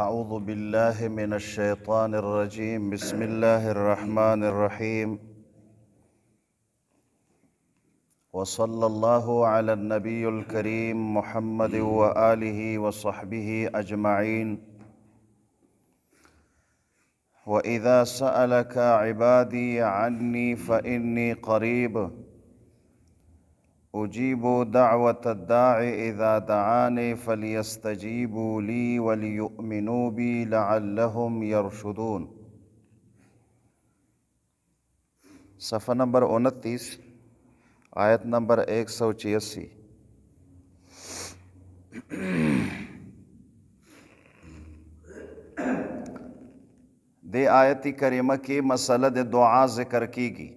أعوذ بالله من الشيطان الرجيم بسم الله الرحمن الرحيم وصلى الله على النبي الكريم محمد وآله وصحبه أجمعين وإذا سألك عبادي عني فإني قريب أجيب دعوة الداعي إذا دعاني فليستجيبوا لي وليؤمنوا بي لعلهم يرشدون صفحہ نمبر 29 آية نمبر 186 دي آية كريمة كي مسألة کی مسئلہ دے دعا ذکر کی گئی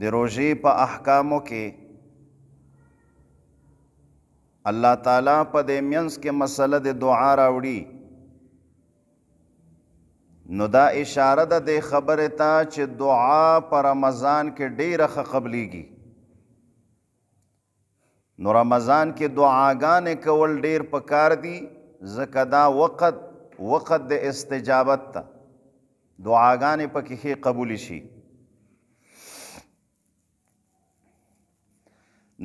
د روژې په احکامو کې الله تعالی په دې منځ کې مسله د دعا راوړي نو دا اشاره ده د خبره ته چې دعا په رمضان کې ډیره ښه قبليږي نو رمضان کې دعاګانې کول ډیر پکار دي ځکه دا وقت وقت د استجابت ته دعاګانې پکې قبول شي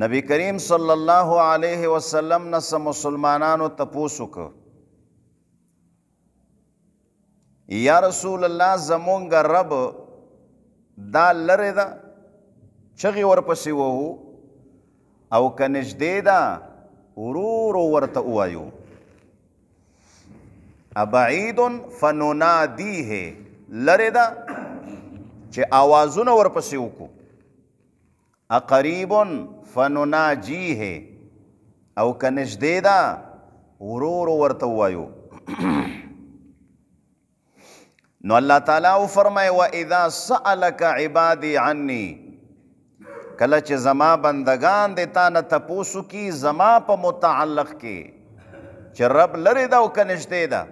نبی کریم صلی الله علیه وسلم نه سم مسلمانانو تپوس وک یا رسول الله زمونږ رب دا لره دا چغي ورپسې وو او کنجدې دا ورور ورته وایو ابعید فننادیه لره دا چې आवाजونه ورپسې وکړو اقریب فنناجیه او کنشدې دا ورور ورته وایو نو الله تعالی او فرمای و اذا سالك عبادي عني کله چې زما بندگان د تا نه تپوسو کی زما په متعلق کې چې رب لری دا او کنشدې دا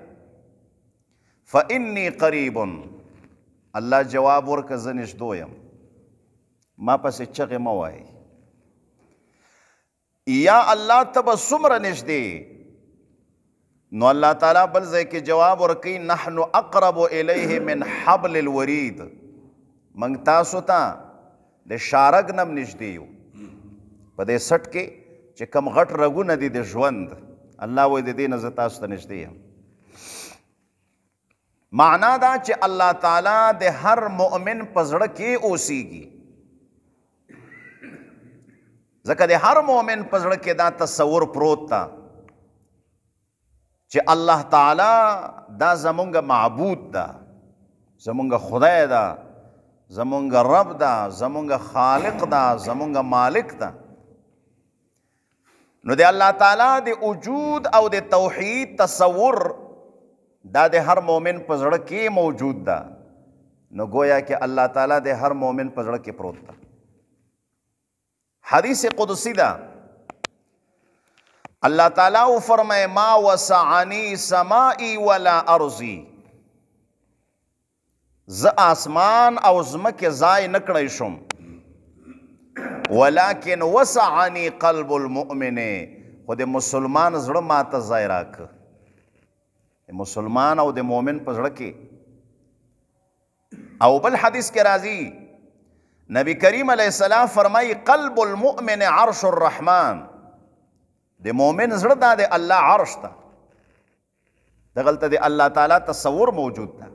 فإني قريب الله جواب ورک زنش دویم ما پسې چغې مه وایي یا الله ته به څومره نږدې نو الله تعالی بل ځای کې جواب ورکوي نحن اقرب الیه من حبل الورید موږ تاسو ته د شارګ نم نږدې یو په دې سټ کې چې کم غټ رګونه دي د ژوند الله وې د دې نه زه تاسو ته نږدې یم معنا دا چې الله تعالی د هر مؤمن په زړه کې اوسېږي ځکه د هر مؤمن په زړه کې دا تصور پروت تا چې الله تعالی دا زمونږ معبود ده زمونږ خدای ده زمونږ رب ده زمونږ خالق ده زمونږ مالک ده نو د الله تعالی د وجود او د توحید تصور دا د هر مؤمن په زړه کې موجود ده نو گویا کې الله تعالی د هر مؤمن په زړه کې پروت ده حدیث قدسی دا الله تعالی و فرمائے ما وسعنی سمائی ولا ارضی ز آسمان او زمکه زای نکړی شم ولکن وسعنی قلب المؤمن خو د مسلمان زړه ماته زای راک مسلمان او د مؤمن په زړه کې او بل حدیث کې راځي نبی کریم علیہ السلام فرمای قلب المؤمن عرش الرحمن د مؤمن زړه دا د الله عرش ته دغلته د الله تعالی تصور موجود ده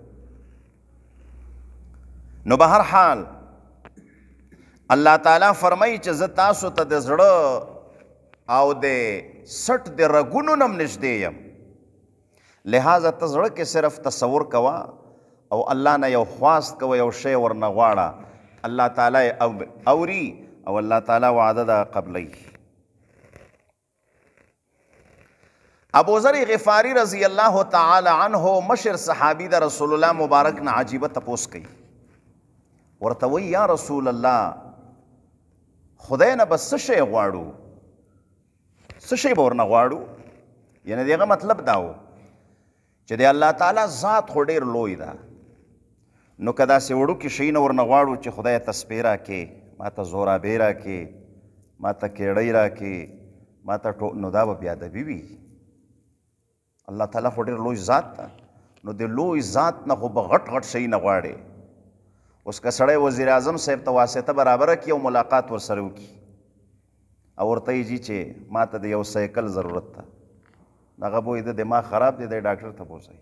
نو بهر حال الله تعالی فرمای چې زه تاسو ته د زړه او د سټ د رګونو نم نشدې يم لہذا ته زړه کې صرف تصور کوا او الله نه یو خواست کوه یو شی ورنغواړه الله تعالی او اوري او الله تعالی وعده دا قبلی ابو ذر غفاری رضی الله تعالی عنہ مشر صحابی دا رسول الله مبارک نه عجیب تپوس کئ ورته وی یا رسول الله خدای نه بس شی غواړو سشی بورنه غواړو یعنی دغه مطلب داو چې د الله تعالی ذات خو ډیر لوی ده نو که داسې وړوکي شیونه ورنه غواړو چې خدای ته سپی راکړي ما ته زورابې راکړي ما ته کیړۍ راکړي ما ته ټو نو دا به بیادبي وي الله تعالی خو ډېر لوی ذات ده نو د لوی ذات نه خو به غټ غټ شیونه غواړي اوس که سړی وزیر اعظم صاحب ته واسطه برابره کړي او ملاقات ورسره وکړي او ورته یې چې ما ته د یو سایکل ضرورت ده دغه به د دماغ خراب دی د ډاکټر ته بوځئ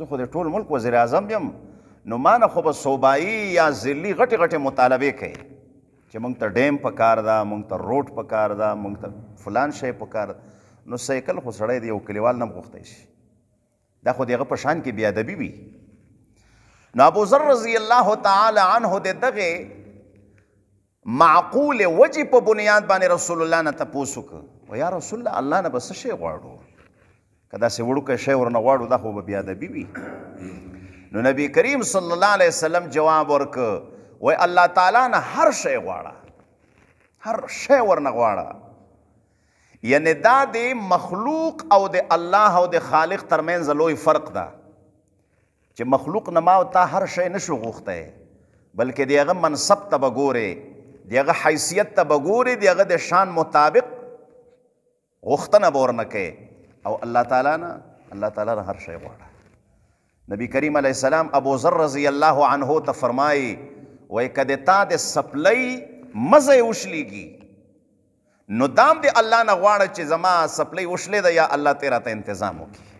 زه خو د ټول ملک وزیر اعظم یم نو ما نه خو به صوبایي یا ضلعي غټې غټې مطالبې کوي چې موږ ته ډیم پکار ده موږ ته روډ پکار ده موږ ته فلان شی پکار نو سایکل خو سړی دی یو کلیوال نه غوښتی شي دا خو دغه په شان کې بیا ادبي وي نو ابو ذر رضی الله تعالی عنه د دغه معقول وجه په بنیاد باندې رسول الله نه تپوس وکړ و یا رسول الله الله نه بس شی غواړو کدا سه وړوکه شی ورنه واړو دا خو بیا د بیبي نو نبی کریم صلی الله علیه وسلم جواب ورک وای الله تعالی نه هر شی غواړه هر شی ورنه غواړه یعنی دا د مخلوق او د الله او د خالق ترمنځ لوی فرق ده چې مخلوق نه ما او تا هر شی نشو غوښته بلکې دیغه منصب ته بګوره دیغه حیثیت ته بګوره دیغه د شان مطابق غوښتنه بورنه کوي او الله تعالی نه الله تعالی نه هر شی غواړه نبی کریم علیه السلام ابو ذر رضی الله عنه ته فرمایي وای کده تا د سپلۍ مزه وشلیږي نو دام دی الله نه غواړه چې زما سپلۍ وشلې ده یا الله تیرا ته تنظیم وکړي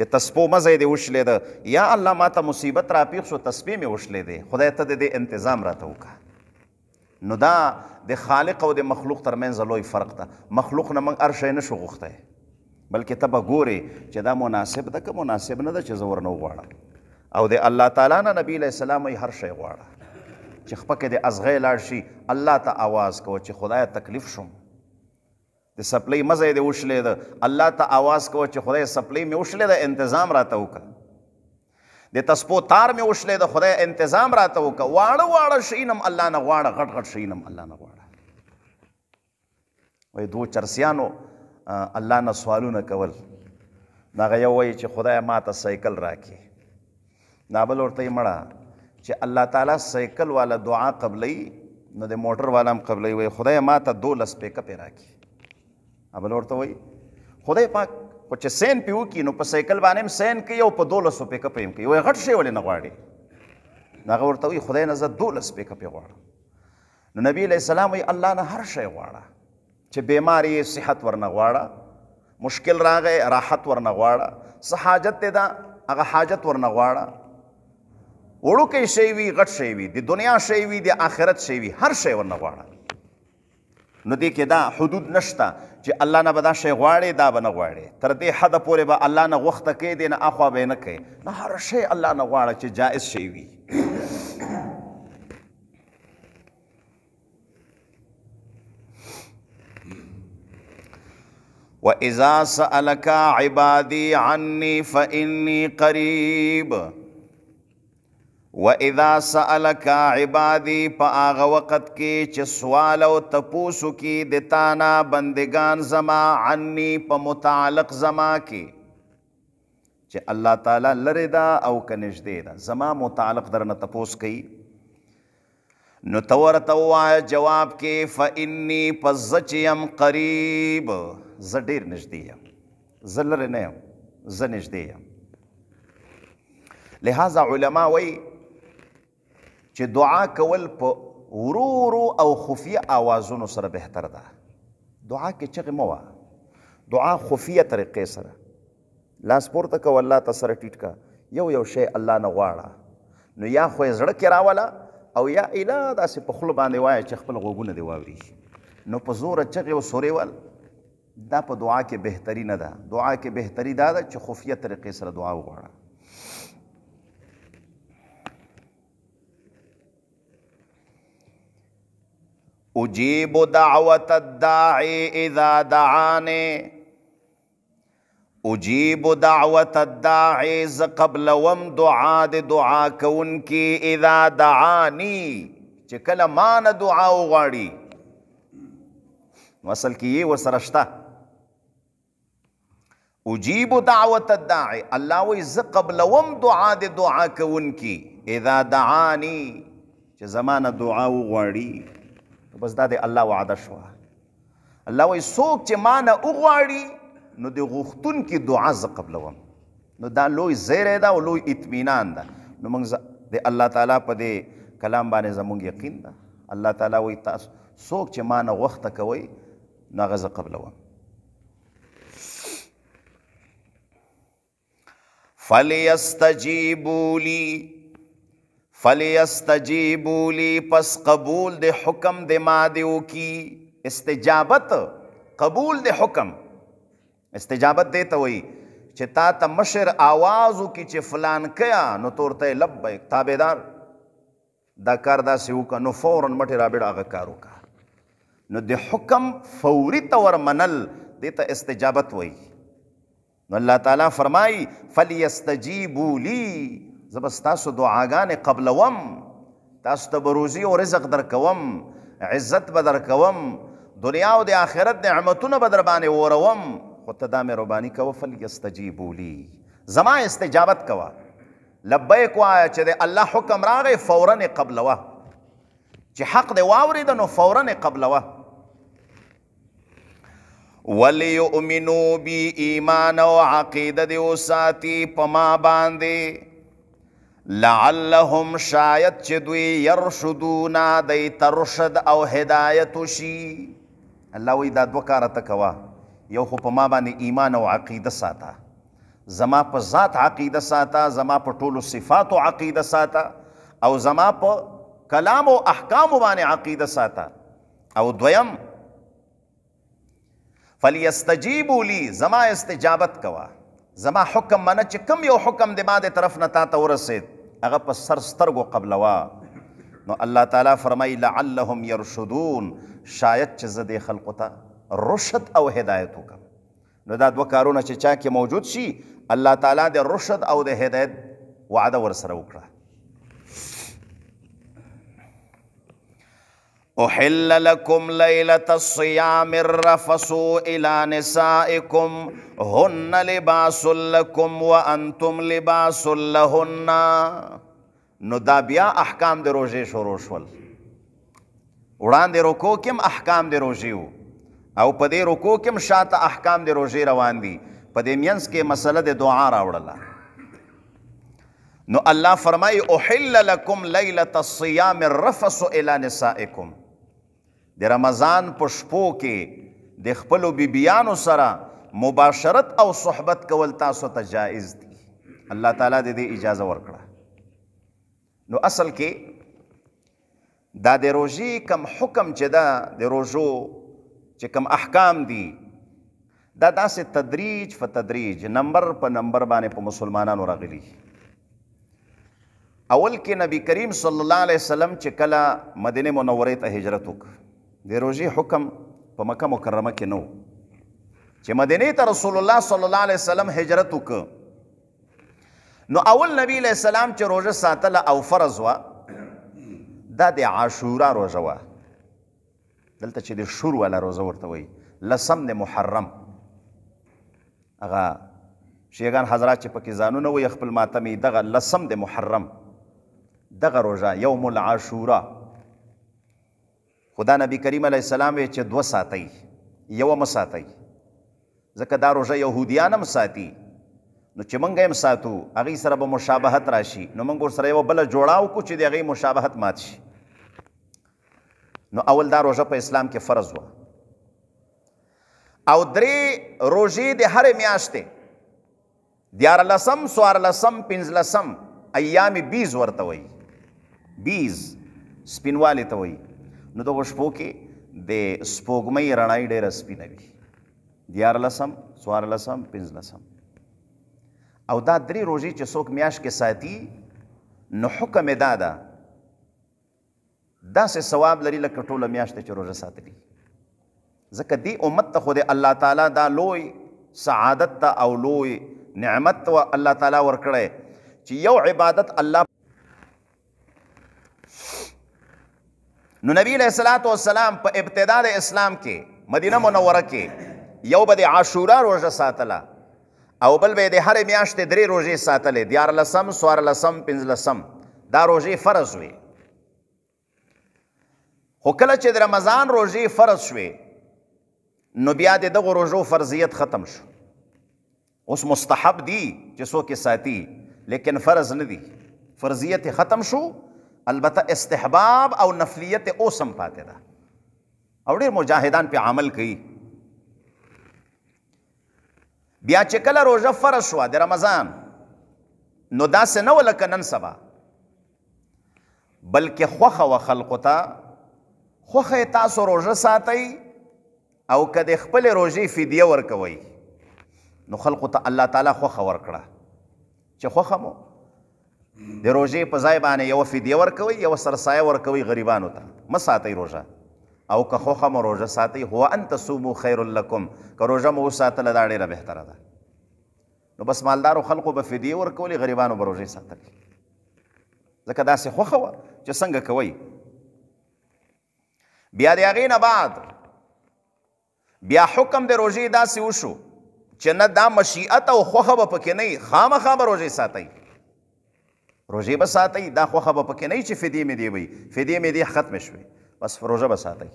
د تسپو مزه دی وشلې ده یا الله ما ته مصیبت را پیښ شو تسبیح مې وشلې ده خدای ته د دې تنظیم راته وکړه نو دا د خالق او د مخلوق ترمنځ لوی فرق ده مخلوق نه موږ هر شی نشو غوښتی بلکې ته به ګورې چې دا مناسب ده که مناسب نه ده چې زه ورنه وغواړم او د الله تعالی نه نبی علیه السلام هر شی غواړه چې خپکه د ازغې لاړ شي الله ته आवाज کوه چې خدای تکلیف شوم د سپلې مزه دې وشلې ده الله ته आवाज کوه چې خدای سپلې مې وشلې ده انتظام راته وکړه د تسپو تار مې وشلې د خدای انتظام راته وکړه واړه واړه شینم الله نه غواړه غټ غټ شینم الله نه غواړه وای دوه چرسیانو الله نه سوالونه کول دا یو وای چې خدای ما ته سایکل راکې دا بل ورته مړه چې الله تعالی سایکل والا دعا قبلې نو د موټر والا هم قبلې وای خدای ما ته دولس پیک اپ راکې ابل ورته وای خدای پاک خو چې سین پیو کې نو په سایکل باندې هم سین کوي او په دولسو پیک اپ یې کوي وای غټ شی ولې نه غواړي نو هغه ورته وایي خدای نه زه دولس پیک اپ یې غواړم نو نبی علیه السلام وایي الله نه هر شی غواړه چې بیماری صحت ورنه غواړه مشکل راغې راحت ورنه غواړه څه حاجت دی دا هغه حاجت ورنه غواړه وړوکی شی وي غټ شی وي د دنیا شی وي د آخرت شی وي هر شی ورنه غواړه نو دې کې دا حدود نشته چې الله نه به دا شی غواړي دا به نه غواړي تر دې حده پورې به الله نه غوښته کوي دی نه اخوا به نه کوي نه هر شی الله نه غواړه چې جائز شی وي وَإِذَا سَأَلَكَ عِبَادِي عَنِّي فَإِنِّي قَرِيبٌ و اذا سالک عبادی په هغه وخت کې چې سوال او تپوسو کې د تانا بندگان زما عني په متعلق زما کې چې الله تعالی لره دا او کنيشدې دا زما متعلق درنه تپوس کوي نو تور توایا جواب کې فإني فزچم قریب ز ډیر نږدې یم زلر نه یم ز نږدې یم لہذا علما وایي چې دعا کول په ورو ورو او خفیه آوازونو سره بهتر ده دعا کې چغې مه وه دعا خفیه طریقې سره لاس پورته کو الله ته سره ټیټ کا یو یو شی الله نه غواړه نو یا خو یې زړه کې راوله او یا اله داسې په خوله باندې وایه چې خپل غوږونه دې واوري نو په زوره چغې او سورې ول دا په دعا کې بهتري نه ده دعا کې بهتري دا ده چې خفیه طریقې سره دعا وغواړه اجیب دعوت الداعی اذا دعانے اجیب دعوت الداعی ز قبل وم دعا د دعا کون کی اذا دعانی چې کله مان دعا وغواړي وصل کی و سرشتہ اجیب دعوت الداعی الله وی ز قبل وم دعا د دعا کون کی اذا دعانی چې زمانه دعا وغواړي بس دا د الله وعده شو الله وای څوک چې ما نه وغواړي نو د غوښتون کې دعا ز قبلوم نو دا لوی زیره ده او لوی اطمینان ده نو موږ د الله تعالی په دې کلام باندې زموږ یقین ده الله تعالی وای تاسو څوک چې ما نه وخته کوي نو هغه زه قبلوم فلیستجیبوا لی فلیستجیبو لی پس قبول د حکم د ما دیو کی استجابت قبول د حکم استجابت دیتا وی چې تا ته مشر आवाज وکي چې فلان کیا نو تورته لبیک تابعدار دا کار دا سیو کا نو فورن مټی رابډ هغه کار وکا نو د حکم فوري تور منل دیتا استجابت وی نو الله تعالی فرمای فلیستجیبو لی زبستاسو دعاګانې قبلوم تاسو ته بروزی او رزق درکوم عزت به درکوم دنیا او د آخرت نعمتونه به در باندې وروم خو ته دا مهرباني کوه فلیستجیبو لي زما استجابت کوه لبیک وایه چې د الله حکم راغی فورا قبلوه چې حق دې واورېده نو فورا قبلوه وليؤمنوا بي ایمان او عقیده دې وساتي په ما باندې لعلهم شاید چې دوی يرشدون د ترشد او هدایت شي الله وی دا دوه کار تکوا یو خو په ما باندې ایمان او عقیده ساته زما په ذات عقیده ساته زما په ټولو صفات او عقیده ساته او زما په کلام او احکام باندې عقیده ساته او دویم فلیستجیبوا لی زما استجابت کوا زما حکم منه چې کم یو حکم د ما د طرف نه تا ته ورسید هغه په سر سترګو قبلوا نو الله تعالی فرمای لعلهم يرشدون شاید چې زه د خلقو ته رشد او هدایت وکم نو دا دوه کارونه چې چا کې موجود شي الله تعالی د رشد او د هدایت وعده ورسره وکړه أحل لكم ليلة الصيام الرفسوا إلى نسائكم هن لباس لكم وأنتم لباس لهن نو دا بیا احکام د روژې شروع شول وړاندې رکو کې احکام د روژې وو او په دې رکو کې شاته احکام د روژې روان دي په دې مینس کې مسله د دعا راوړله نو الله فرمایي احل لكم ليله الصيام الرفس الى نسائكم د رمضان په شپو کې د خپلو بیبیانو سره مباشرت او صحبت کول تاسو ته جایز دي الله تعالی دې دې اجازه ورکړه نو اصل کې دا د روژې کم حکم چې دا د روژو چې کم احکام دي دا داسې تدریج په تدریج نمبر په نمبر باندې په مسلمانانو راغلي اول کې نبی کریم صلی الله علیه وسلم چې کله مدینه منورې ته هجرت وکړ د روژې حکم په مکه مکرمه کې نو چې مدینه ته رسول الله صلی الله علیه وسلم هجرت وکړ نو اول نبی علیہ السلام چې روژه ساتله او فرض وا دا د عاشورا روژه وا دلته چې د شور ولا روزه ورته وي لسم د محرم هغه شیگان حضرات چې پکې ځانونه وي خپل ماتمې دغه لسم د محرم دغه روژه یوم العاشورا خدا نبی کریم علیه السلام وی چې دوه ساتي یو م ساتي ځکه دا روژه یهودیان هم ساتي نو چې موږ هم ساتو هغې سره به مشابهت راشي نو موږ ورسره یوه بله جوړه وکړو چې د هغې مشابهت مات شي نو اول دا روژه په اسلام کې فرض وه او درې روژې د هرې میاشتې دیارلسم څوارلسم پنځلسم ایام بیز ورته وایي بیز سپینوالي ته وایي نو دغه شپو کې د سپوږمۍ رڼای ډېره سپینه وي دیارلسم څوارلسم پنځلسم او دا درې روژې چې څوک میاشت کې ساتي نو حکم یې دا ده داسې ثواب لري لکه ټوله میاشت چې روژه ساتلی ځکه دې امت ته خو د الله تعالی دا لوی سعادت ته او لوی نعمت ته الله تعالی ورکړی چې یو عبادت الله نو نبی علیہ الصلوۃ والسلام په ابتدا د اسلام کې مدینه منوره کې یو به د عاشورا روزه ساتله او بل به د هر میاشتې درې روزې ساتلې دیار لسم سوار لسم پنځ لسم دا روزې فرض وي خو کله چې د رمضان روزې فرض شوې نو بیا د دغه روزو فرضیت ختم شو اوس مستحب دي چې څوک ساتي لیکن فرض نه دي فرضیت ختم شو البته استحباب او نفلیت اوسم پاتې ده او ډېر مجاهدان په عمل کوي بیا چې کله روزه فرض شوه د رمضان نو داسې نه ولکه نن سبا بلکې خوخه و خلقو ته خوخه تاسو روزه ساتئ او که د خپلې روژې فدیه ورکوئ نو خلقو ته الله تعالی خوخه ورکړه چې خوخه مو د روژې په ځای باندې یو فدیه ورکوي یو سرسایه ورکوي غریبانو ته مه ساتئ روژه او که خوښه مو روژه ساتئ هو ان تصومو خیر لکم که روژه مو وساتله دا ډېره بهتره ده نو بس مالدارو خلقو به فدیې ورکولې غریبانو به روژې ساتلې ځکه داسې خوښه وه چې څنګه کوئ بیا د هغې نه بعد بیا حکم د روژې داسې وشو چې نه دا مشیعت او خوښه به پکې نه وي خامخا به روژې ساتئ روزه به ساتي دا خو خبر پکې نه چې فدی مې دی وي فدی مې دی ختم شوي بس روزه به ساتي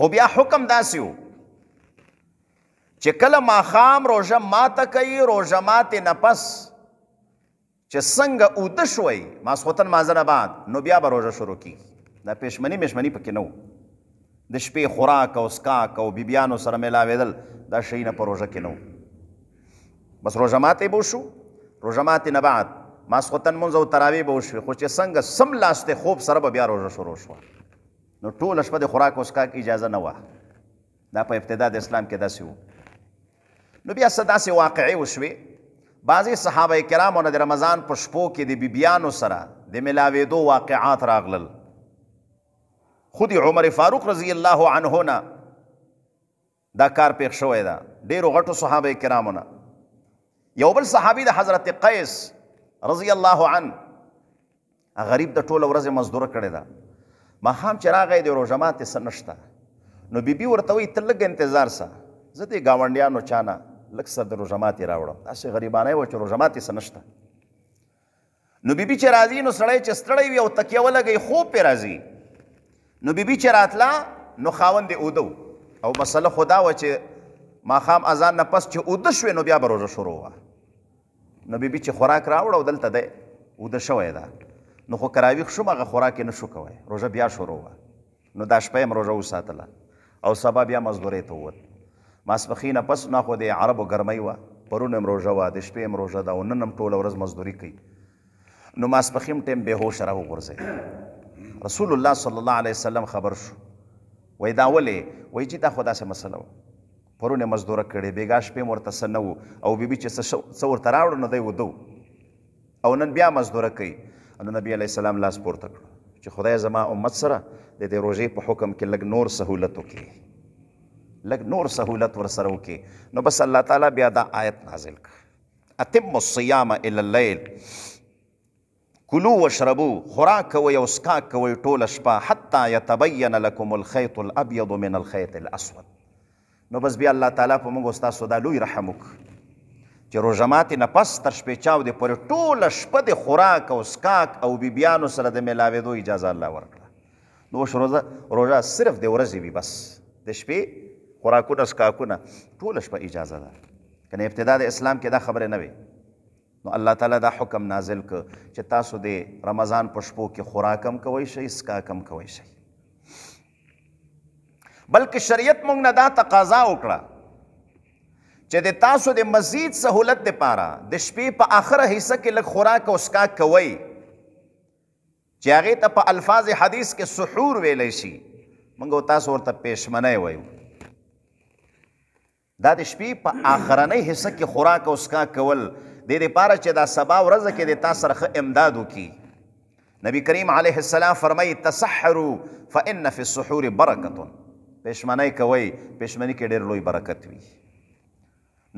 خو بیا حکم داسي وو چې کله ما خام روزه ما ته کوي روزه ماته نه پس چې څنګه اوده شوي ما سوتن مازنه بعد نو بیا به روزه شروع کی دا پښمنی مشمنی پکې نو د شپې خوراک او سکاک او بیبیانو سره ملاویدل دا شی نه پروژه کې نو بس روزه ماته بو شو روزه ماته نه بعد ماسخوتن مونږ او تراوی به وشو خو چې څنګه سم لاس ته خوب سره به بیا روزه شروع شو نو ټول شپه د خوراک اوسکاک اجازه نه و دا په ابتدا د اسلام کې داسې وو نو بیا څه داسې واقعي وشوې بعضې صحابه کرامو نه د رمضان په شپو کې د بیبیانو سره د ملاوېدو واقعات راغلل خود عمر فاروق رضی الله عنه نه دا کار پیښ شوی ده ډېرو غټو صحابه کرامو نه یو بل صحابي د حضرت قیس رضی الله عنه غریب د ټوله ورځ مزدور کړی ده ما هم چې راغی دی روژه ماتې څه نشته نو بیبي ورته وایي ته لږ انتظار سه زه دې ګاونډیانو چانه لږ سر د روژه ماتې راوړم داسې غریبانه وه چې روژه ماتې څه نشته نو بیبي چې راځي نو سړی چې ستړی وي او تکیه ولګی خوب پې راځي نو بیبي چې راتله نو خاوند یې اوده او مسله خدا وه چې ماښام اذان نه پس چې اوده شوې نو بیا به روژه شروع وه نو بیبي چې خوراک راوړ او دلته دی وده شوی ده نو خو کراویښ شوم هغه خوراک یې نه شو کوی روژه بیا شروع وه نو دا شپه یم روژه وساتله او سبا بیا مزدورې ته ووت ماسپخینه پس نه خو د عربو ګرمۍ وه پرون هم روژه وه د شپې هم روژه ده او نن هم ټوله ورځ مزدوري کوي نو ماسپخین ټیم بې هوشه راوغورځئ رسول الله صلی الله علیه وسلم خبر شو وای دا ولې وای چې دا خو داسې مسله وه پرونه مزدوره کړې بیګا شپې ورته څه نه وو او بیبي چې څه ورته راوړو نه دی ودو او نن بیا مزدوره کوي نو نبی علیه السلام لاس پورته کړو چې خدای زما امت سره د دې روژې په حکم کې لږ نور سهولت وکړي لږ نور سهولت ورسره وکړي نو بس الله تعالی بیا دا آیت نازل کړ اتم الصيام الى الليل كلوا واشربوا خوراک کوئ او څښاک کوئ ټوله شپه حتی یتبین لکم الخیط الابیض من الخیط الاسود نو بس بیا الله تعالی په موږ استاد سودا لوی رحم وک چې روزمات نه پس تر شپې چاو دې پر ټوله شپه د خوراک او سکاک او بیبیانو سره د ملاوېدو اجازه الله ورکړه نو شروزه روزه صرف د ورځې وي بس د شپې خوراکونه سکاکونه ټوله شپه اجازه ده کنه ابتدا د اسلام کې دا خبره نه وي نو الله تعالی دا حکم نازل ک چې تاسو د رمضان په شپو کې خوراکم کوئ شي اسکاکم کوئ شي بلکې شریعت مونږ نه دا تقاضا وکړه چې د تاسو د مزید سہولت لپاره د شپې په آخره حصہ کې لږ خوراک او اسکاک کوئ چې هغه ته په الفاظ حدیث کې سحور ویلې شي مونږ تاسو ورته پېشمنه وایو دا د شپې په آخرنۍ حصہ کې خوراک او اسکا کول د دې لپاره چې دا سبا ورځ کې د تاسو سره امداد وکي نبی کریم علیه السلام فرمایي تسحروا فإن في السحور برکه پښمنۍ کوي پښمنۍ کې ډېر لوی برکت وي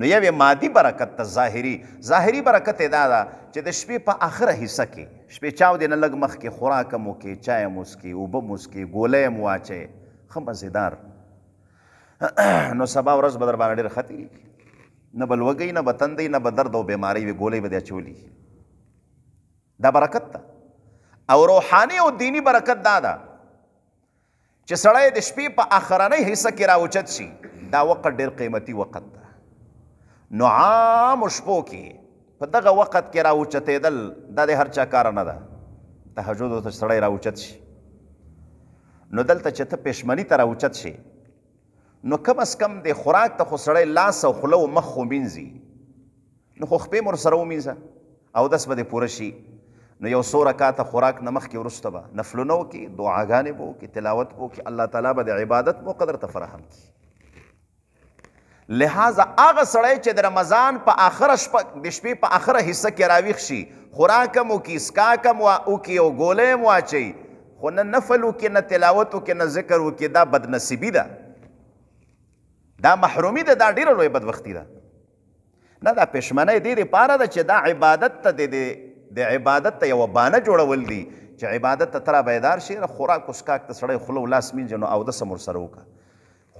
نو یو مادي برکت ته ظاهري ظاهري برکت دا ده چې د شپې په اخره حصہ کې شپې چاو دینه لګ مخ کې خوراک مو کې چای مو کې اوبه مو کې ګولې مو اچي خمزیدار نو سبا ورځ بدر باندې ډېر خطي نه بل وګي نه بتندې نه بدر دو بیماری وی ګولې بده چولی دا برکت ده او روحاني او دینی برکت دا ده چې سړی د شپې په اخرنۍ حصہ کې راوچت شي دا وخت ډېر قیمتي وخت ده نو عام شپو کې په دغه وخت کې راوچتېدل دا د هر چا کار نه ده تهجد ته سړی راوچت شي نو دلته چې ته پښمنۍ ته راوچت شي نو کم از کم د خوراک ته خو سړی لاس او خوله او مخ خو مینځي نو خو خپې مور سره ومینځه او دس به دې پوره شي نو یو سو رکعات خوراک نه مخکې ورسته به نفلونو کې دعاګانې بو کې تلاوت بو کې الله تعالی به د عبادت مو قدر ته فراهم کړي لہذا هغه سړی چې د رمضان په آخره شپه د شپې په آخره حصه کې راویښ شي خوراک هم وکړي اسکاک هم وکړي او ګولۍ هم واچوي خو نه نفل وکړي نه تلاوت وکړي نه ذکر وکړي دا بدنصیبي ده دا محرومي ده دا ډیره لویه بدبختي ده نه دا پښمنۍ دې دپاره ده چې دا عبادت ته د د عبادت ته یو بانه جوړول دي چې عبادت ته ترا بیدار شي نه خوراک اسکاک ته سړی خوله ولاس مینځي نو اودس مور سره وکړه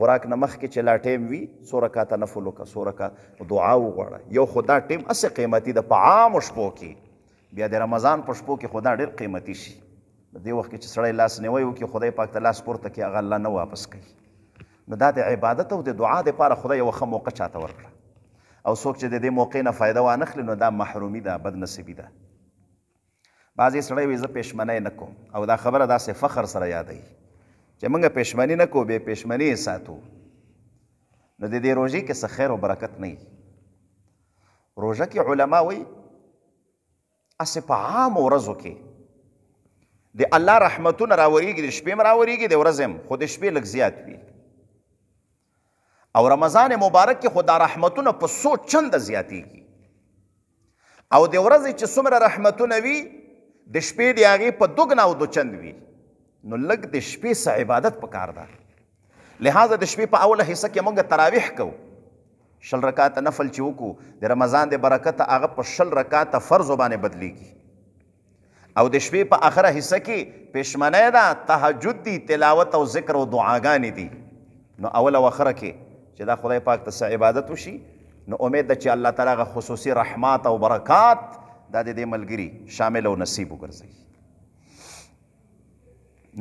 خوراک نه مخکې چې لا ټیم وي څو رکاته نفل وکړه څو رکات دعا وغواړه یو خدا ټیم هسې قیمتي ده په عامو شپو کې بیا د رمضان په شپو کې خدا ډېر قیمتي شي دې وخت کې چې سړی لاس نیوي وکړي خدای پاک ته لاس پورته کړي هغه الله نه واپس کوي نو دا د عبادت او د دعا دپاره خدای یوه ښه موقع چاته ورکړه او څوک چې د دې موقع نه فایده وانخلي نو دا محرومي ده بدنصیبي ده بعضی سړی وي زه پښمنۍ نه کوم او دا خبره داسې فخر سره یادوي چې موږ پښمنۍ نه کوو بې پښمنۍ ساتو نو د دې روژې کې څه خیر او برکت نه وي روژه کې علما وایي اسې په عامو ورځو کې د الله رحمتونه راورېږي د شپې م راورېږي د ورځې م خو د شپې لږ زیات وي او رمضان مبارک کې خدا رحمتونه په څو چنده زیاتېږي او د ورځې چې څومره رحمتونه وي د شپې د هغې په دوګ نه او دو چند وي نو لږ د شپې څه عبادت پکار ده لہذا د شپې په اوله حصه کې موږ تراویح کوو شل رکعات نفل چې وکړو د رمضان د برکت هغه په شل رکعات فرض باندې بدلیږي او د شپې په اخره حصہ کې پښمنه ده تهجد دي تلاوت او ذکر او دعاګانې دي نو اول او اخره کې چې دا خدای پاک ته عبادت وشي نو امید ده چې الله تعالی غ خصوصي رحمات او برکات دا د دې ملګری شامل او نصیب وګرځي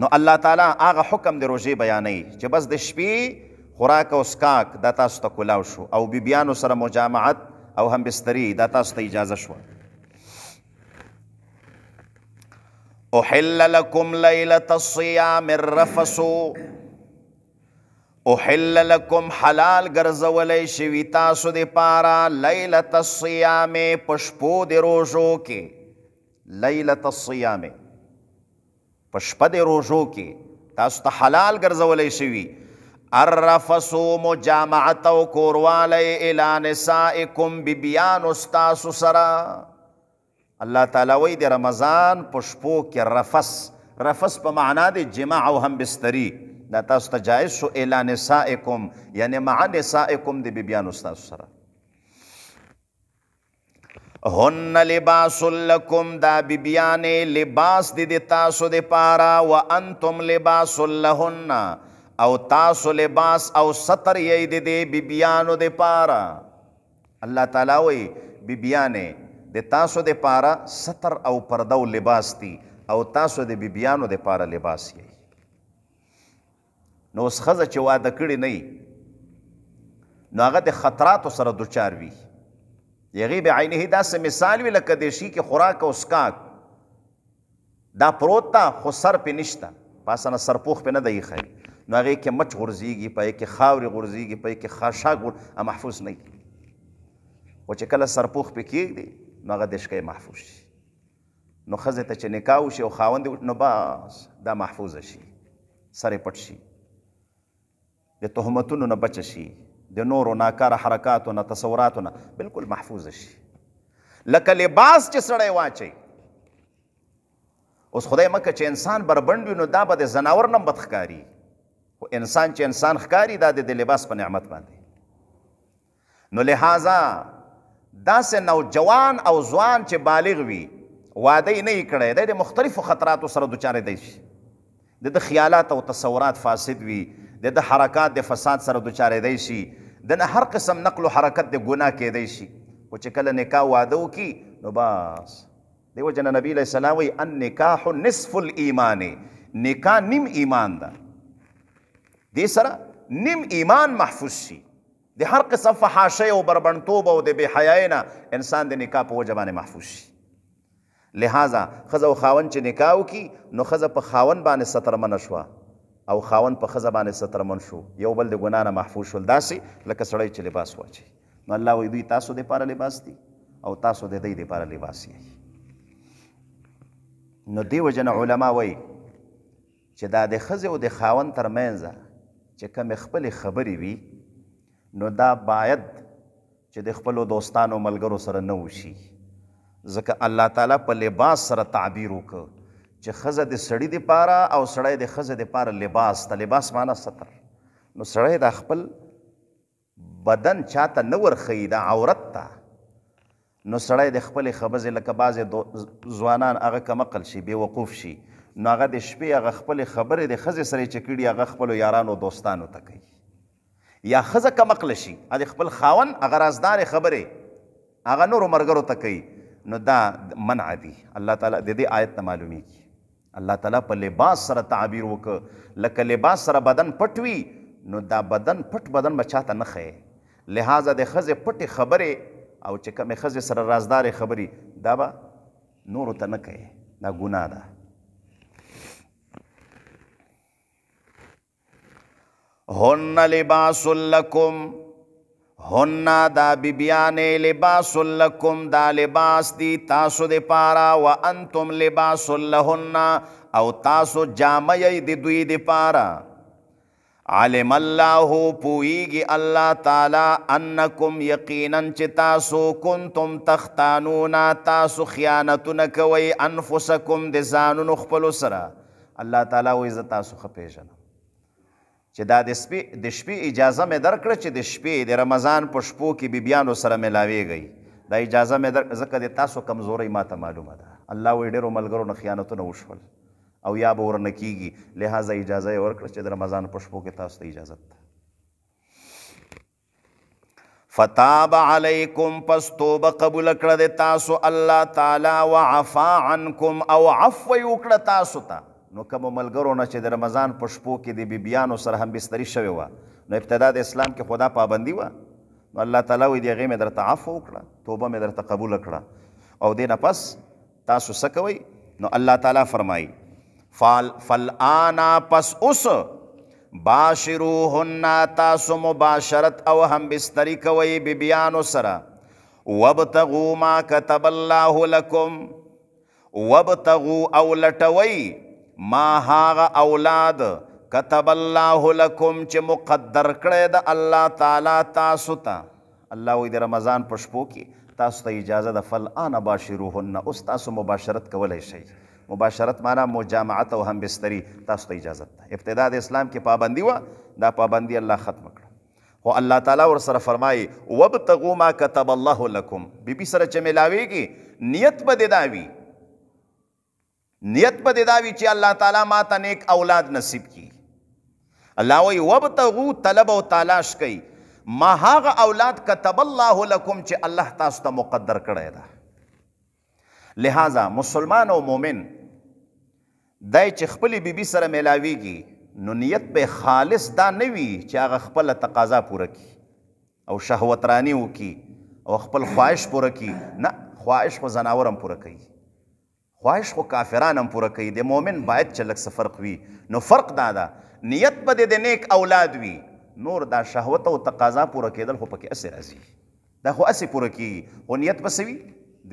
نو الله تعالی هغه حکم د روزې بیانې چې بس د شپې خوراک او سکاک دا تاسو ته کولاو شو او بیبیانو سره مجامعت او هم بستری دا تاسو ته اجازه شو احل لكم ليله الصيام الرفث احل لکم حلال ګرځولې شوی تاسو د پارا لیلۃ الصیام پشپو د روزو کې لیلۃ الصیام پشپ د روزو کې تاسو ته حلال ګرځولې شوی ارفسو مجامعت او کورواله اعلان نسائکم ببیان استاس سرا الله تعالی وی د رمضان پشپو کې رفس رفس په معنا د جماع او هم بستری دا تاسو ته جایز شو الا نسائکم یعنی مع نسائکم د بیبیانو تاسو سره هن لباس لکم دا بیبیان لباس دي د تاسو د پارا و انتم لباس لهن او تاسو لباس او ستر یې د دې بیبیانو د پارا الله تعالی وی بیبیانې د تاسو د پارا ستر او پردو لباس دي او تاسو د بیبیانو د پارا لباس یې نو اوس ښځه چې واده کړې نه وي نو هغه د خطراتو سره دوچار وي هغې به عینه داسې مثال وي لکه دیشي کې خوراک او سکاک دا پروت ده خو سر پې نشته پاسنه سرپوښ پې نه دی ایښی نو هغې کې مچ غورځېږي په کې خاورې غورځېږي په کې خاشاک غور محفوظ نه وي خو چې کله سرپوښ پې کېږدي نو هغه دشکی محفوظ شي نو ښځې ته چې نکاح وشي او خاوند نو بس دا محفوظه شي سر یې پټ شي د تهمتونو نه بچ شي د نورو ناکاره حرکاتو نه تصوراتو نه بالکل محفوظ شي لکه لباس چې سړی واچي اوس خدای مکه چې انسان بربند وي نو دا به د زناور نه بد ښکاري خو انسان چې انسان ښکاري دا د لباس په نعمت باندې نو لہذا داسې نوجوان او ځوان چې بالغ وي واده یې نه یې کړی دی د مختلفو خطراتو سره دوچاره دی شي د ده خیالات او تصورات فاسد وي د د حرکات د فساد سره دوچارې دی شي د هر قسم نقل او حرکت د ګناه کېدی شي خو چې کله نکاح واده وکي نو بس دیو جن نبی علیہ السلام وی ان نکاح نصف الایمان نکاح نیم ایمان ده دې سره نیم ایمان محفوظ شي د هر قسم فحاشه او بربنتوب او د بی حیاینا انسان د نکاح په وجه باندې محفوظ شي لہذا خزه او خاون چې نکاح وکي نو خزه په خاون باندې ستر منشوا او خاون په خزه باندې سترمن شو یو بل د ګنا نه محفوظ شول داسې لکه سړی چې لباس واچي نو الله وایي دوی تاسو د پاره لباس دي او تاسو د دې د پاره لباس یې نو دیو جن علما وایي چې دا د خزه او د خاون ترمنځ چې کوم خپل خبرې وي نو دا باید چې د خپلو دوستانو ملګرو سره نه وشي ځکه الله تعالی په لباس سره تعبیر وکړ چې خزه د سړی د پاره او سړی د خزه د پاره لباس ته لباس معنی ستر نو سړی د خپل بدن چاته نه ورخی دا عورت ته نو سړی د خپل خبزې لکه بعضې ځوانان هغه کمقل شي بې وقوف شي نو هغه د شپې هغه خپل خبرې د ښځې سره چې کړي هغه خپلو یارانو دوستانو ته کوي یا ښځه کمقل شي د خپل خاون هغه رازدارې خبرې هغه نورو ملګرو ته کوي نو دا منع دي الله تعالی د دې آیت نه معلومیږي الله تعالی په لباس سره تعبیر وکړه لکه لباس سره بدن پټوي نو دا بدن پټ بدن به چاته نه ښیي لہذا د ښځې پټې خبرې او چې کومې ښځې سره رازدارې خبرې دا به نورو ته نه کوي دا ګناه ده هن لباس لکم هن دا بیبیانې لباس لکم دا لباس دی تاسو د پارا و انتم لباس لهن او تاسو جامې د دوی د پارا علم الله پویږي الله تعالی انکم یقینا چې تاسو کنتم تختانون تاسو خیانتونه کوي انفسکم د ځانونو خپل سره الله تعالی وې ز تاسو خپېژنه چې دا د شپې د شپې اجازه مې درکړه چې د شپې د رمضان په شپو کې بیبیانو سره ملاویږئ دا اجازه مې در ځکه د تاسو کمزورۍ ماته معلومه ده الله وی ډېرو ملګرو نه خیانتونه وشول او یا به ورنه کیږي لهذا اجازه یې ورکړه چې د رمضان په شپو کې تاسو ته اجازه ده فتاب علیکم پس توبه قبول کړه د تاسو الله تعالی وعفا عنکم او عفو وکړه تاسو ته تا نو کوم ملګرو نه چې د رمضان په شپو کې د بیبیانو سره هم بستری شوی و نو ابتدا د اسلام کې خدا پابندي و نو الله تعالی وی دی هغه مې درته عفو وکړه توبه مې درته قبول کړه او دې نه پس تاسو څه کوئ نو الله تعالی فرمایي فال فلانا پس اوس باشروهن تاسو مباشرت او هم بستری کوئ بیبیانو سره وابتغوا ما كتب الله لكم وابتغوا او لټوئ ما هاغه اولاد كتب الله لكم چې مقدر کړی د الله تعالی تاسو ته الله وي د رمضان په شپو کې تاسو ته اجازه د فل انا باشروهن اوس تاسو مباشرت کولای شئ مباشرت معنا مجامعت او هم بستری تاسو ته اجازه ده ابتدا د اسلام کې پابندي و دا پابندي الله ختم کړ خو الله تعالی ور سره فرمایي وبتغوا ما كتب الله لكم بيبي سره چې ملاويږي نیت به دی دا وي نیت په دې دا وی چې الله تعالی ما ته نیک اولاد نصیب کی الله وی وبتغو طلب او تلاش کوي ما هغه اولاد كتب الله لكم چې الله تاسو ته مقدر کړی دا لہذا مسلمان او مؤمن دای چې خپل بیبي سره ملاويږي نو نیت به خالص دا نه وي چې هغه خپل تقاضا پوره کړي او شهوت رانی وکي او خپل خواهش پوره کړي نه خواهش خو زناورم پوره کوي خواهش خو کافران هم پوره کوي د مؤمن باید چې لږ فرق وي نو فرق دا ده نیت به د نیک اولاد وي نور دا شهوت او تقاضا پوره کېدل خو پکې اسې راځي دا خو اسې پوره کیږي خو نیت به وي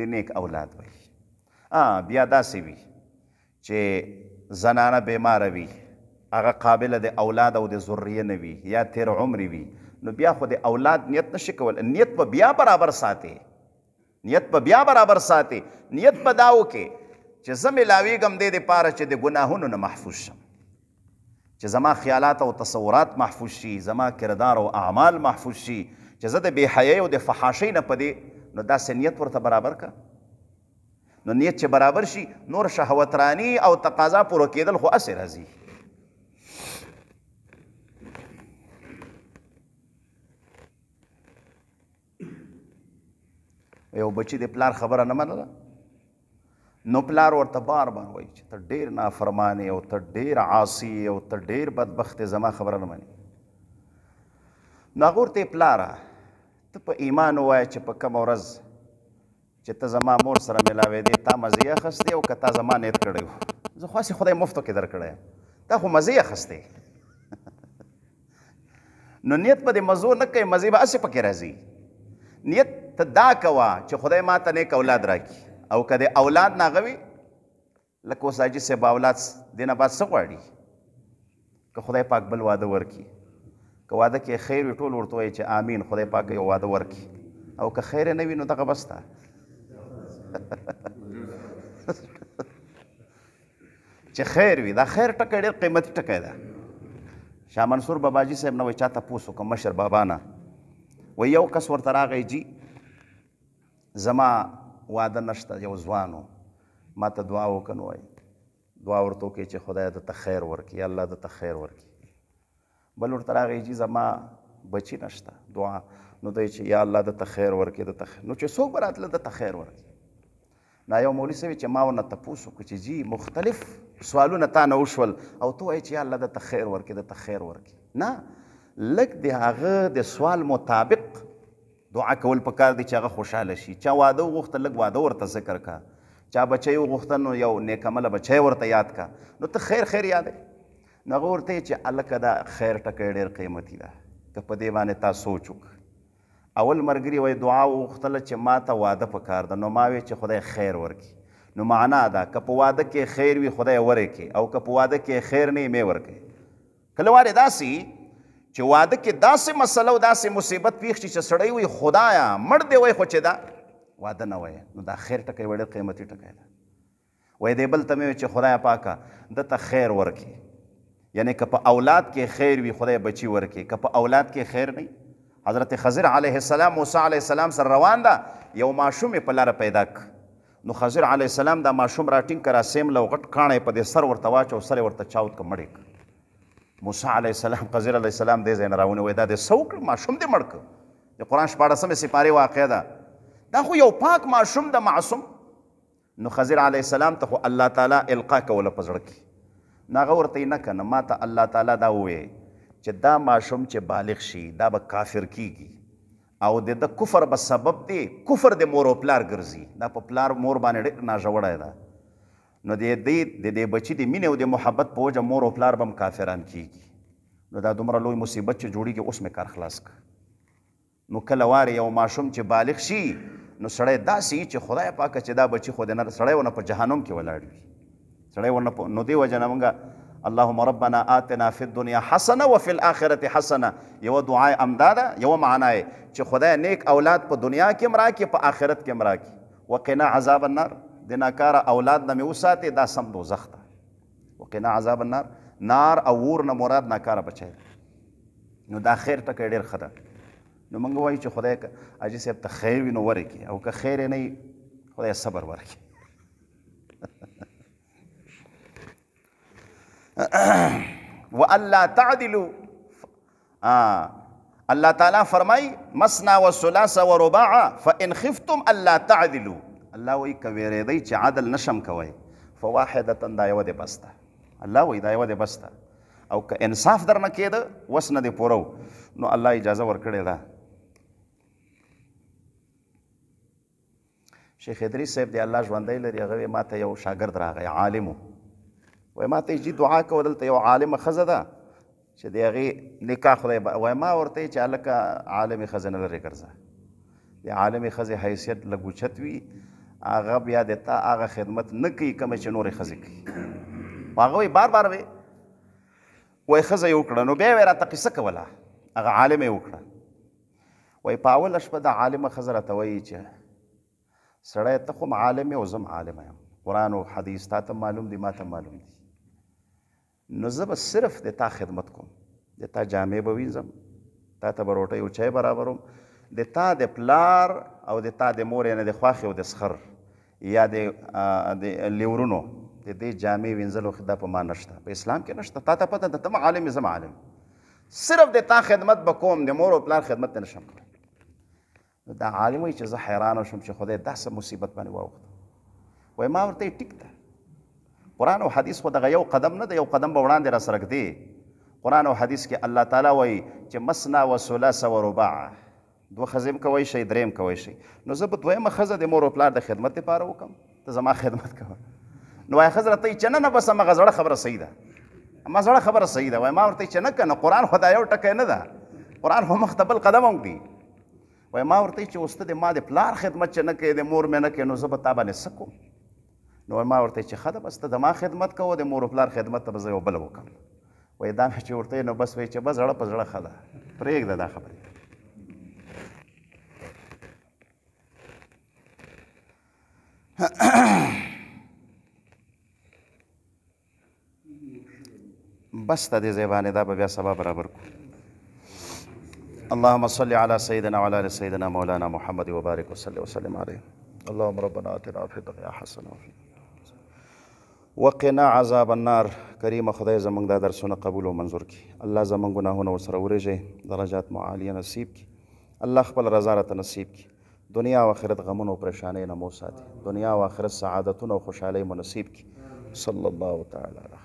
د نیک اولاد وي بیا داسې وي چې زنانه بیماره وي هغه قابله د اولاد او د ذریه نه وي یا تیر عمر وي نو بیا خو د اولاد نیت نشي کول نیت په بیا برابر ساتي نیت په بیا برابر ساتي نیت په داو کې چې زه ملاویږم دې دپاره چې د ګناهونو نه محفوظ شم چې زما خیالات او تصورات محفوظ شي زما کردار او اعمال محفوظ شي چې زه د بېحیۍ او د فحاشۍ نه پدې نو داسې نیت ورته برابر که نو نیت چې برابر شي نور شهوترانی او تقاضا پوره کېدل خو هسې راځي یو بچی د پلار خبره نه منله نو پلار ورته بار بار وایي چې ته ډیر نافرمانه او ته ډیر عاصی او ته ډیر بدبخت زما خبره نه مني نو ورته پلار ته په ایمان وای چې په کوم ورځ چې ته زما مور سره ملاوې دې تا مزیه خستې او که تا زما نیت کړی زه خاصې خدای مفتو کې درکړی تا خو مزیه خستې نو نیت به د مزو نه کوي مزه به اسې پکې راځي نیت ته دا کوه چې خدای ما ته نیک اولاد راکړي او کده اولاد ناغوي لکه وساجي سه باولاد دینه بعد څه غواړي که خدای پاک بل واده ورکي که واده کې خیر وي ټول ورته وایي چې امين خدای پاک یو واده ورکي او که خیر نه وي نو دغه بس ده چې خیر وي دا خیر ټکی ډېر قیمتي ټکی ده شاه منصور باباجي صاحب نه وایي چا تپوس وکړه مشر بابا نه وایي یو کس ورته راغی جي زما واده نشته یو ځوانو ما ته دعا وکړ نو وایي دعا ورته وکړي چې خدای د ته خیر ورکړي الله د ته خیر ورکړي بل ورته راغی چې زما بچی نشته دعا نو دوی چې یا الله د ته خیر ورکړي د ته نو چې څوک براتله د ته خیر ورکړي نا یو مولوي سوي چې ما ونه تپوسو کو چې جی مختلف سوالونه تا نه وشول او تو وایي چې یا الله د ته خیر ورکړي د ته خیر ورکړي نه لک د هغه د سوال مطابق دعا کول پکار دی چې هغه خوشاله شي چا واده وغوښته لږ واده ورته ذکر کا چا بچی وغوښته نو یو نیکمله بچی ورته یاد کا نو ته خیر خیر یادې نو هغه ورته چې هلکه دا خیر ټکی ډېر قیمتي ده که په دې باندې تا سوچ اول مرګري وای دعا وغوښتله چې ما ته واده پکار ده نو ما وی چې خدای خیر ورکړي نو معنا ده که په واده کې خیر وي خدای ورکړي او که په واده کې خیر نه یې مې ورکړي کله وارې داسې چې واده کې داسې مسله او داسې مصیبت پیښ شي چې سړی وي خدایا مړ دی وای خو چې دا واده نه وای نو دا خیر ټکی وړ قیمتي ټکی ده وای دی بل ته مې چې خدایا پاکه دته خیر ورکی یعنی که په اولاد کې خیر وي خدای بچی ورکی که په اولاد کې خیر نه حضرت خضر علیه السلام موسی علیه السلام سره روان ده یو ماشوم په لاره پیدا ک نو خضر علیه السلام دا ماشوم راټینګ کرا سیم لو غټ کانه په دې سر ورته واچو سر ورته چاوت کمړیک موسی علیه السلام خضر علیه السلام دې ځای نه راونیوی دا دې څه وکړ ماشوم دې مړ کړ د قرآن شپاړسمې سپارې واقع ده دا خو یو پاک ماشوم د معصوم نو خضر علیه السلام ته خو الله تعالی القا کوله په زړه کې نو هغه ورته یې نه که نه ما ته الله تعالی دا وویې چې دا ماشوم چې بالغ شي دا به کافر کیږي او د د کفر به سبب دی کفر د مور او پلار ګرځي دا په پلار مور باندې ډېر ناژوړی ده نو د دې د دې بچی د مینې او د محبت په وجه مور او پلار بم کافران کیږي نو دا دومره لوی مصیبت چې جوړیږي اوس مې کار خلاص که نو کله واره یو ماشوم چې بالغ شي نو سړی داسې چې خدای پاکه چې دا بچی خو د نه سړی ونه په جهنم کې ولاړ وي سړی ونه نو دی وجه نه مونږه اللهم ربنا آتنا فی الدنیا حسنه وفي الاخره حسنه یو دعای امداده یو معنای چې خدای نیک اولاد په دنیا کې مرا کې په آخرت کې مرا کې وقنا عذاب النار د ناکاره اولاد نه مې وساتې دا سم دوزخ ته وقنا عذاب النار نار او ور نه مراد ناکاره بچی نو دا خیر ټکی ډېر ښه ده نو موږ وایو چې خدای حاجي صاحب ته خیر وي نو ورکړي او که خیر یې نه وي خدای صبر ورکړي والله تعدلو الله تعالی فرمای مسنا و ثلاثه و رباعه فان خفتم الله تعدلوا الله وایي که ویرېدی چې عدل نشم کوی فواحدتن دا یوه دې بس ده الله وایي دا یوه دې بس ده او که انصاف درنه کېده وس نه دې پوره نو الله اجازه ورکړې ده شیخ ادریس صاحب دی الله ژوندی لري هغه ما ته یو شاګرد راغی عالم وای ما ته جی دعا کو دلته یو عالم خزه ده چې دی هغه نکاح خدای وای ما ورته چې الکه عالم خزه نه لري ګرځه دی عالم خزه حیثیت لګوچت وی هغه بیا د تا هغه خدمت نه کوي کومه چې نورې ښځې کوي هغه وایي بار بار وایي وایي ښځه یې وکړه نو بیا یې راته قصه کوله هغه عالمه یې وکړه وایي په اوله شپه د عالمه ښځه راته وایي چې سړی ته خو عالم یې او زم عالم یم قرآن او حدیث تا ته معلوم دي ما ته معلوم دي نو زه به صرف د تا خدمت کوم د تا جامې به وینځم تا ته به روټۍ او چای برابروم د تا د پلار او د تا د مور یعنې د خواښې او د سخر یا د لیورونو د دې جامې وینځلو خدا په ما نشته په اسلام کې نشته تا ته پته ده ته عالم زم عالم صرف د تا خدمت به کوم د مور او پلار خدمت نه شم کړی دا عالم وایي چې زه حیران شوم چې خدای داسې مصیبت باندې واوخته وای ما ورته ټیک ده قرآن او حدیث خو دغه یو قدم نه ده یو قدم به وړاندې را سره قرآن او حدیث کې الله تعالی وایي چې مسنا و ثلاث و رباعه دوه خزم کوي شي دریم کوي شي نو زه به دویمه خزه د مور او پلار د خدمت لپاره وکم ته زما خدمت کوه نو وای خزر ته چنه نه بس ما غزړه خبره صحیح ده ما زړه خبره صحیح ده وای ما ورته چنه کنه قران خدای یو ټکه نه ده قران هم مختبل قدم هم دی وای ما ورته چې استاد ما د پلار خدمت چنه کوي د مور مې نه کوي نو زه به تا باندې سکو نو ما ورته چې خدا بس ته ما خدمت کوو د مور او پلار خدمت ته به زه بل وکم وای دا چې ورته نو بس وای چې بس زړه په زړه خدا پرېږده دا خبره بس ته دې زبانه دا به بیا سبا برابر کو اللهم صل على سيدنا وعلى ال سيدنا مولانا محمد وبارك وصلي وسلم عليه اللهم ربنا آتنا في الدنيا حسنه وفي وقنا عذاب النار کریم خدای زمونږ دا درسونه قبول او منظور کړي الله زمونږ ګناهونه ورسره ورېږي درجات معالیه نصیب کړي الله خپل رضا راته نصیب کړي دنیا او آخرت غمونو پریشانې نه مو ساتي دنیا او آخرت سعادتونو او خوشحالۍ مو نصیب کړي صلی الله تعالی علیه